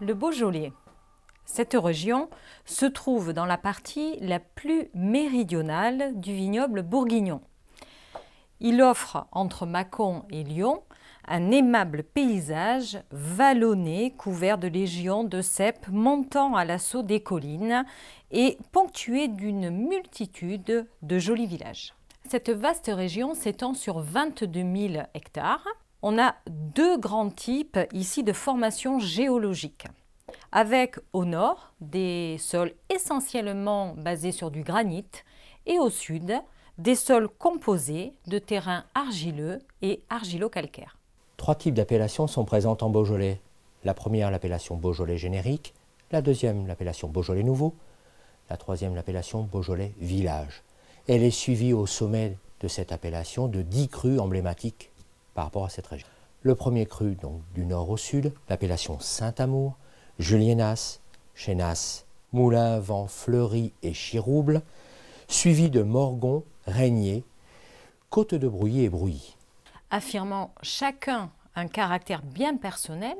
le Beaujolais. Cette région se trouve dans la partie la plus méridionale du vignoble bourguignon. Il offre entre Mâcon et Lyon un aimable paysage vallonné, couvert de légions de cèpes montant à l'assaut des collines et ponctué d'une multitude de jolis villages. Cette vaste région s'étend sur 22 000 hectares on a deux grands types ici de formations géologiques. Avec au nord des sols essentiellement basés sur du granit et au sud des sols composés de terrains argileux et argilo-calcaires. Trois types d'appellations sont présentes en Beaujolais. La première, l'appellation Beaujolais générique, la deuxième, l'appellation Beaujolais nouveau, la troisième, l'appellation Beaujolais village. Elle est suivie au sommet de cette appellation de dix crues emblématiques par rapport à cette région. Le premier cru, donc du nord au sud, l'appellation Saint-Amour, Julienas, Chénas, Moulin, Vent, Fleury et Chirouble, suivi de Morgon, Régnier, Côte de Brouilly et Brouilly. Affirmant chacun un caractère bien personnel,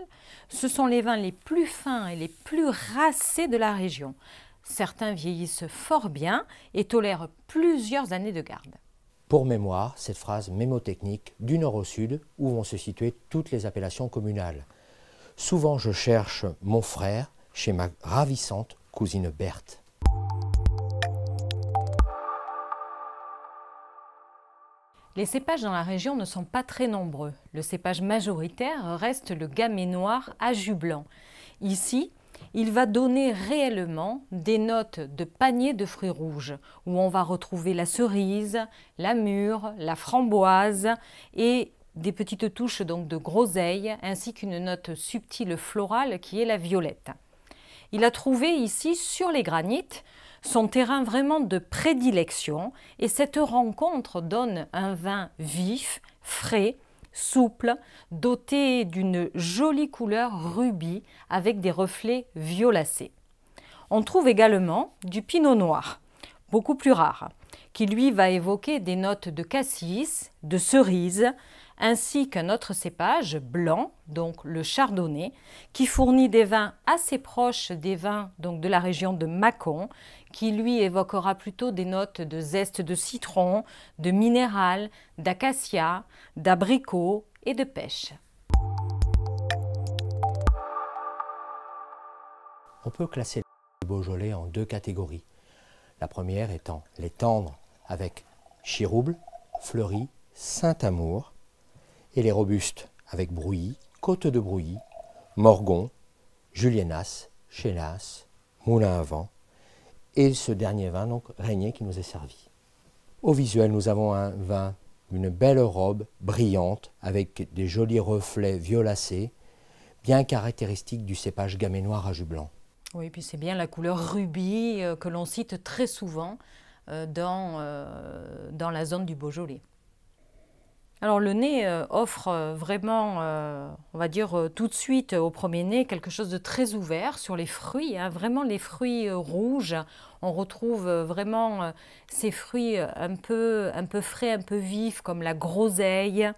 ce sont les vins les plus fins et les plus racés de la région. Certains vieillissent fort bien et tolèrent plusieurs années de garde. Pour mémoire, cette phrase mémotechnique du nord au sud où vont se situer toutes les appellations communales. Souvent je cherche mon frère chez ma ravissante cousine Berthe. Les cépages dans la région ne sont pas très nombreux. Le cépage majoritaire reste le gamay noir à jus blanc. Ici, il va donner réellement des notes de panier de fruits rouges, où on va retrouver la cerise, la mûre, la framboise et des petites touches donc de groseille, ainsi qu'une note subtile florale qui est la violette. Il a trouvé ici, sur les granites, son terrain vraiment de prédilection et cette rencontre donne un vin vif, frais, souple, doté d'une jolie couleur rubis avec des reflets violacés. On trouve également du pinot noir, beaucoup plus rare, qui lui va évoquer des notes de cassis, de cerise, ainsi qu'un autre cépage blanc, donc le chardonnay, qui fournit des vins assez proches des vins donc de la région de Mâcon, qui lui évoquera plutôt des notes de zeste de citron, de minéral, d'acacia, d'abricot et de pêche. On peut classer le Beaujolais en deux catégories. La première étant les tendres avec Chirouble, fleurie, Saint-Amour, et les robustes avec Brouilly, Côte de Brouilly, Morgon, Julienas, Chénas, Moulin à Vent et ce dernier vin, donc Régnier, qui nous est servi. Au visuel, nous avons un vin une belle robe brillante avec des jolis reflets violacés, bien caractéristiques du cépage gamay noir à jus blanc. Oui, puis c'est bien la couleur rubis euh, que l'on cite très souvent euh, dans, euh, dans la zone du Beaujolais. Alors le nez euh, offre euh, vraiment, euh, on va dire tout de suite au premier nez, quelque chose de très ouvert sur les fruits, hein. vraiment les fruits rouges. On retrouve vraiment ces fruits un peu, un peu frais, un peu vifs, comme la groseille.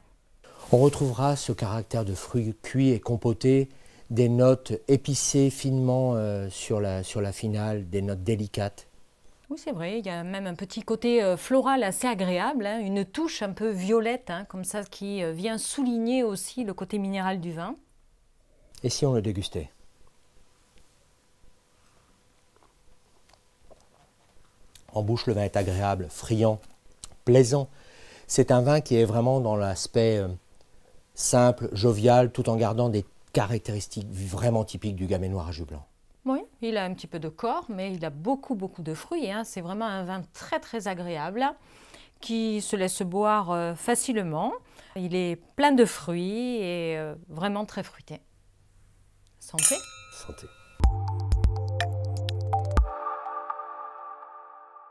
On retrouvera ce caractère de fruits cuits et compotés, des notes épicées finement sur la finale, des notes délicates. Oui, c'est vrai. Il y a même un petit côté euh, floral assez agréable, hein, une touche un peu violette, hein, comme ça, qui euh, vient souligner aussi le côté minéral du vin. Et si on le dégustait En bouche, le vin est agréable, friand, plaisant. C'est un vin qui est vraiment dans l'aspect euh, simple, jovial, tout en gardant des caractéristiques vraiment typiques du gamay noir à jus blanc. Il a un petit peu de corps, mais il a beaucoup, beaucoup de fruits. Hein. C'est vraiment un vin très, très agréable qui se laisse boire euh, facilement. Il est plein de fruits et euh, vraiment très fruité. Santé Santé.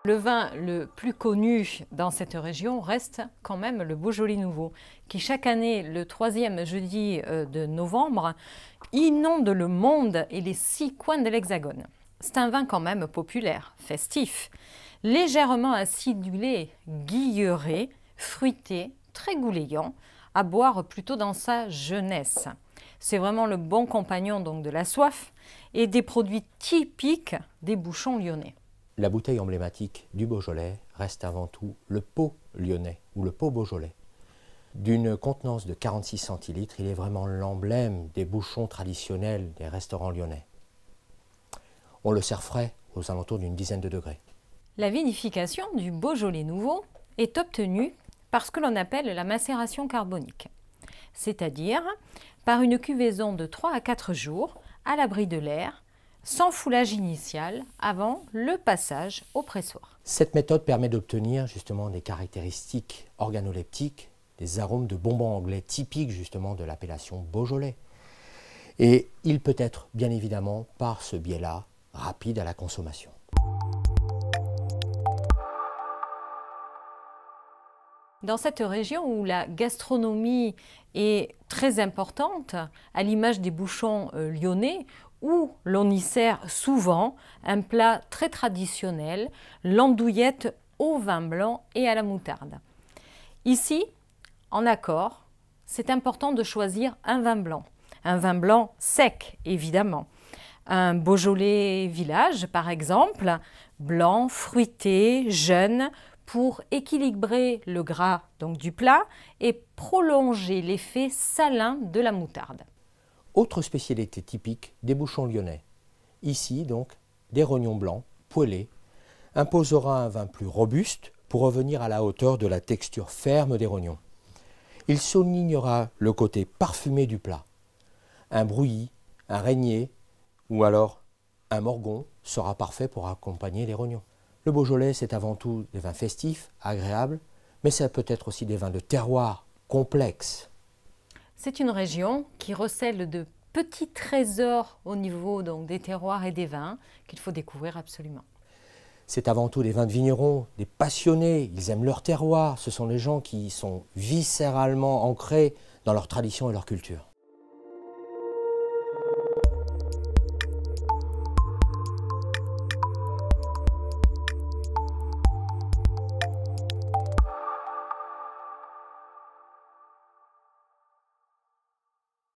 Le vin le plus connu dans cette région reste quand même le Beaujolais nouveau, qui chaque année, le troisième jeudi euh, de novembre, inonde le monde et les six coins de l'Hexagone. C'est un vin quand même populaire, festif, légèrement acidulé, guilleré, fruité, très gouléant, à boire plutôt dans sa jeunesse. C'est vraiment le bon compagnon donc de la soif et des produits typiques des bouchons lyonnais la bouteille emblématique du Beaujolais reste avant tout le pot lyonnais ou le pot beaujolais. D'une contenance de 46 centilitres, il est vraiment l'emblème des bouchons traditionnels des restaurants lyonnais. On le sert frais aux alentours d'une dizaine de degrés. La vinification du Beaujolais nouveau est obtenue par ce que l'on appelle la macération carbonique, c'est-à-dire par une cuvaison de 3 à 4 jours à l'abri de l'air sans foulage initial avant le passage au pressoir. Cette méthode permet d'obtenir justement des caractéristiques organoleptiques, des arômes de bonbons anglais typiques justement de l'appellation Beaujolais. Et il peut être bien évidemment par ce biais-là rapide à la consommation. Dans cette région où la gastronomie est très importante, à l'image des bouchons euh, lyonnais, où l'on y sert souvent un plat très traditionnel, l'andouillette au vin blanc et à la moutarde. Ici, en accord, c'est important de choisir un vin blanc. Un vin blanc sec, évidemment. Un Beaujolais village, par exemple, blanc, fruité, jeune, pour équilibrer le gras donc du plat et prolonger l'effet salin de la moutarde. Autre spécialité typique des bouchons lyonnais. Ici, donc, des rognons blancs, poêlés, imposera un vin plus robuste pour revenir à la hauteur de la texture ferme des rognons. Il soulignera le côté parfumé du plat. Un brouillis, un régnier ou alors un morgon sera parfait pour accompagner les rognons. Le Beaujolais, c'est avant tout des vins festifs, agréables, mais ça peut être aussi des vins de terroir, complexes. C'est une région qui recèle de petits trésors au niveau donc, des terroirs et des vins qu'il faut découvrir absolument. C'est avant tout des vins de vignerons, des passionnés, ils aiment leur terroir, ce sont les gens qui sont viscéralement ancrés dans leur tradition et leur culture.